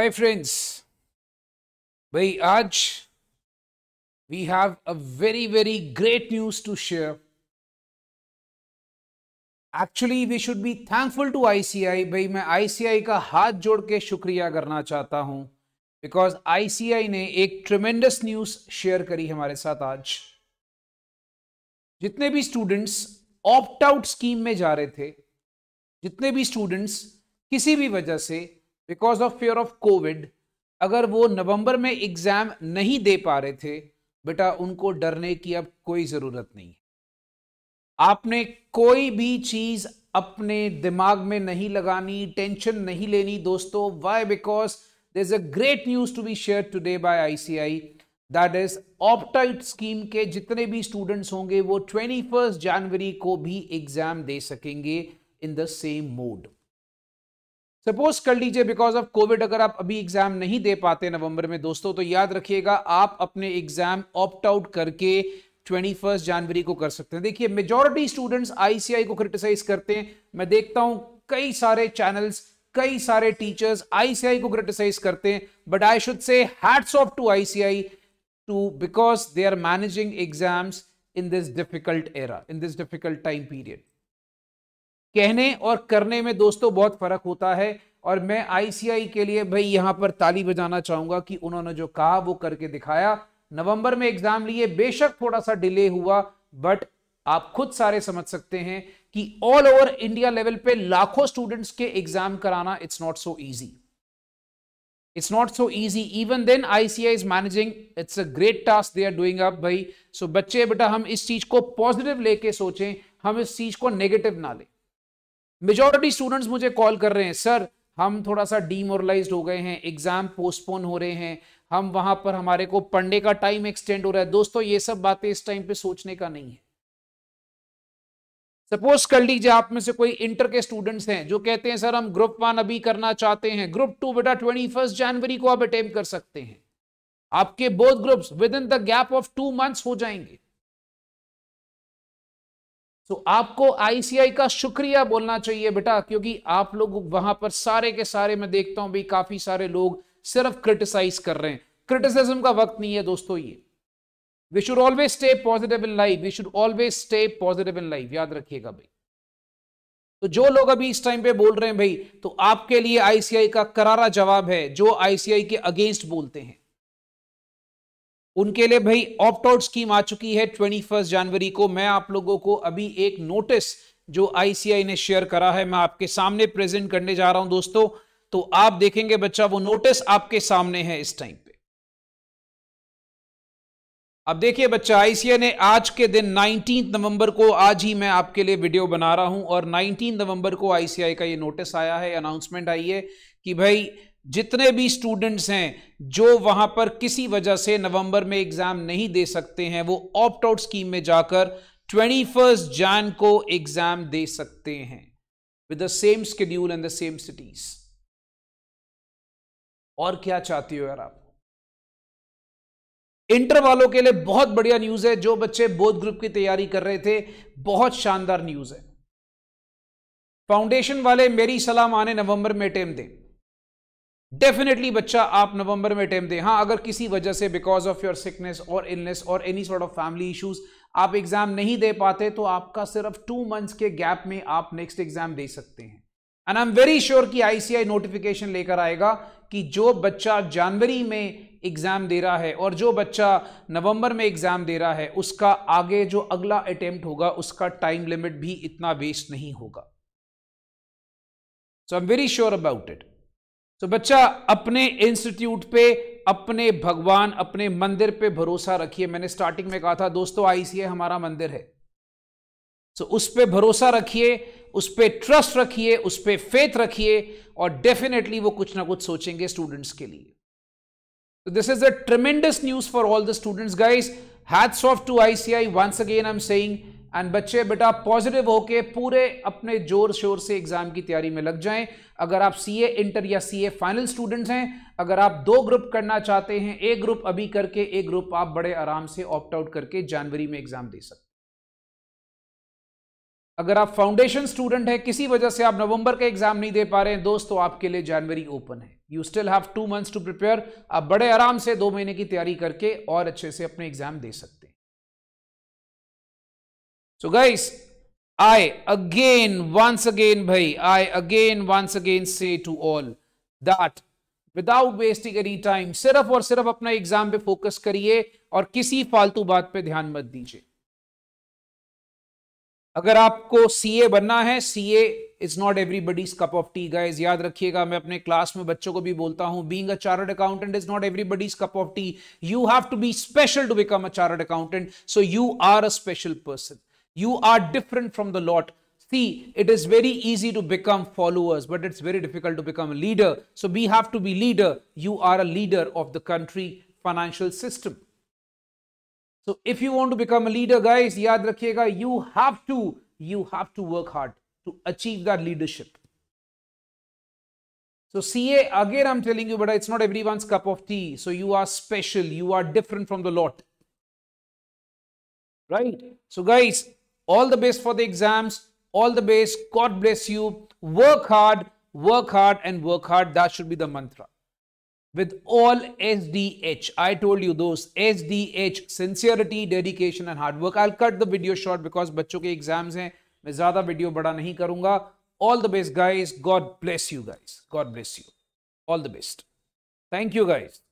हाय friends भाई आज we have a very very great news to share actually we should be thankful to ICI भाई मैं ICI का हाथ जोड़ के शुक्रिया करना चाहता हूं बिकॉज आईसीआई ने एक ट्रिमेंडस न्यूज शेयर करी हमारे साथ आज जितने भी स्टूडेंट्स ऑप्ट आउट स्कीम में जा रहे थे जितने भी स्टूडेंट्स किसी भी वजह से because of fear of Covid अगर वो नवंबर में एग्ज़ाम नहीं दे पा रहे थे बेटा उनको डरने की अब कोई ज़रूरत नहीं है आपने कोई भी चीज़ अपने दिमाग में नहीं लगानी टेंशन नहीं लेनी दोस्तों why because there is a great news to be shared today by ICI that is opt out scheme के जितने भी स्टूडेंट्स होंगे वो फर्स्ट जनवरी को भी एग्जाम दे सकेंगे in the same mode suppose कर लीजिए बिकॉज ऑफ कोविड अगर आप अभी एग्जाम नहीं दे पाते नवंबर में दोस्तों तो याद रखिएगा आप अपने एग्जाम ऑप्ट आउट करके 21 जनवरी को कर सकते हैं देखिए मेजोरिटी स्टूडेंट्स आईसीआई को क्रिटिसाइज करते हैं मैं देखता हूं कई सारे चैनल्स कई सारे टीचर्स आईसीआई को क्रिटिसाइज करते हैं but I should say hats off to ICI too because they are managing exams in this difficult era in this difficult time period कहने और करने में दोस्तों बहुत फर्क होता है और मैं आईसीआई के लिए भाई यहां पर ताली बजाना चाहूंगा कि उन्होंने जो कहा वो करके दिखाया नवंबर में एग्जाम लिए बेशक थोड़ा सा डिले हुआ बट आप खुद सारे समझ सकते हैं कि ऑल ओवर इंडिया लेवल पे लाखों स्टूडेंट्स के एग्जाम कराना it's not so easy it's not so easy even then ICI is managing it's a great task they are doing up भाई सो so बच्चे बेटा हम इस चीज को पॉजिटिव लेके सोचें हम इस चीज को नेगेटिव ना लें मेजोरिटी स्टूडेंट्स मुझे कॉल कर रहे हैं सर हम थोड़ा सा डीमोरलाइज हो गए हैं एग्जाम पोस्टपोन हो रहे हैं हम वहां पर हमारे को पढ़ने का टाइम एक्सटेंड हो रहा है दोस्तों ये सब बातें इस टाइम पे सोचने का नहीं है सपोज कर लीजिए आप में से कोई इंटर के स्टूडेंट्स हैं जो कहते हैं सर हम ग्रुप वन अभी करना चाहते हैं ग्रुप टू बेटा ट्वेंटी फर्स्ट जनवरी को आप अटेम्प कर सकते हैं आपके both groups within the gap of two months हो जाएंगे तो आपको आईसीआई का शुक्रिया बोलना चाहिए बेटा क्योंकि आप लोग वहां पर सारे के सारे मैं देखता हूं भाई काफी सारे लोग सिर्फ क्रिटिसाइज कर रहे हैं क्रिटिसिज्म का वक्त नहीं है दोस्तों ये we should always stay positive in life we should always stay positive in life याद रखिएगा भाई तो जो लोग अभी इस टाइम पे बोल रहे हैं भाई तो आपके लिए आईसीआई का करारा जवाब है जो आईसीआई के अगेंस्ट बोलते हैं उनके लिए भाई ऑप्ट आउट स्कीम आ चुकी है ट्वेंटी फर्स्ट जनवरी को मैं आप लोगों को अभी एक नोटिस जो आईसीआई ने शेयर करा है मैं आपके सामने प्रेजेंट करने जा रहा हूं दोस्तों तो आप देखेंगे बच्चा वो नोटिस आपके सामने है इस टाइम पे अब देखिए बच्चा आईसीआई ने आज के दिन 19 नवंबर को आज ही मैं आपके लिए वीडियो बना रहा हूं और 19 नवंबर को आईसीआई का ये नोटिस आया है अनाउंसमेंट आई है कि भाई जितने भी स्टूडेंट्स हैं जो वहां पर किसी वजह से नवंबर में एग्जाम नहीं दे सकते हैं वो ऑप्ट आउट स्कीम में जाकर ट्वेंटी फर्स्ट जैन को एग्जाम दे सकते हैं with the same schedule and the same cities और क्या चाहती हो यार आप इंटर वालों के लिए बहुत बढ़िया न्यूज है जो बच्चे बोध ग्रुप की तैयारी कर रहे थे बहुत शानदार न्यूज है फाउंडेशन वाले मेरी सलाम आने नवंबर में टेम दें डेफिनेटली बच्चा आप नवंबर में अटैम्प दें हाँ अगर किसी वजह से बिकॉज ऑफ योर सिकनेस और इलनेस और any sort of family issues आप एग्जाम नहीं दे पाते तो आपका सिर्फ टू मंथ्स के गैप में आप नेक्स्ट एग्जाम दे सकते हैं and I am very sure कि आईसीआई नोटिफिकेशन लेकर आएगा कि जो बच्चा जनवरी में एग्जाम दे रहा है और जो बच्चा नवंबर में एग्जाम दे रहा है उसका आगे जो अगला अटेम्प्ट होगा उसका टाइम लिमिट भी इतना वेस्ट नहीं होगा so I am very sure about it तो बच्चा अपने इंस्टीट्यूट पे अपने भगवान अपने मंदिर पे भरोसा रखिए मैंने स्टार्टिंग में कहा था दोस्तों आईसीए हमारा मंदिर है तो उस पर भरोसा रखिए उस पर ट्रस्ट रखिए उस पर फेथ रखिए और डेफिनेटली वो कुछ ना कुछ सोचेंगे स्टूडेंट्स के लिए this is a tremendous news for all the students guys hats off to ICI once again I am saying and बच्चे बेटा पॉजिटिव होके पूरे अपने जोर शोर से एग्जाम की तैयारी में लग जाएं अगर आप सीए इंटर या सीए फाइनल स्टूडेंट्स हैं अगर आप दो ग्रुप करना चाहते हैं एक ग्रुप अभी करके एक ग्रुप आप बड़े आराम से ऑप्ट आउट करके जनवरी में एग्जाम दे सकते अगर आप फाउंडेशन स्टूडेंट हैं किसी वजह से आप नवंबर का एग्जाम नहीं दे पा रहे हैं दोस्तों आपके लिए जनवरी ओपन है you still have two months to prepare आप बड़े आराम से दो महीने की तैयारी करके और अच्छे से अपने एग्जाम दे सकते So guys, I again, once again, bhai, I again, once again say to all that without wasting any time सिर्फ और सिर्फ अपना एग्जाम पे फोकस करिए और किसी फालतू बात पे ध्यान मत दीजिए अगर आपको सीए बनना है CA is not everybody's cup of tea guys याद रखिएगा मैं अपने क्लास में बच्चों को भी बोलता हूं being a chartered accountant is not everybody's cup of tea you have to be special to become a chartered accountant so you are a special person You are different from the lot. See, it is very easy to become followers, but it's very difficult to become a leader. So we have to be leader. You are a leader of the country financial system. So if you want to become a leader, guys, yaad rakhega. you have to, you have to work hard to achieve that leadership. So CA, again, I'm telling you, but it's not everyone's cup of tea. So you are special. You are different from the lot. Right? So guys, all the best for the exams. All the best. God bless you. Work hard, work hard, and work hard. That should be the mantra. With all SDH, I told you those SDH, sincerity, dedication, and hard work. I'll cut the video short because बच्चों के exams हैं. मैं ज़्यादा video बड़ा नहीं करूँगा. All the best, guys. God bless you, guys. God bless you. All the best. Thank you, guys.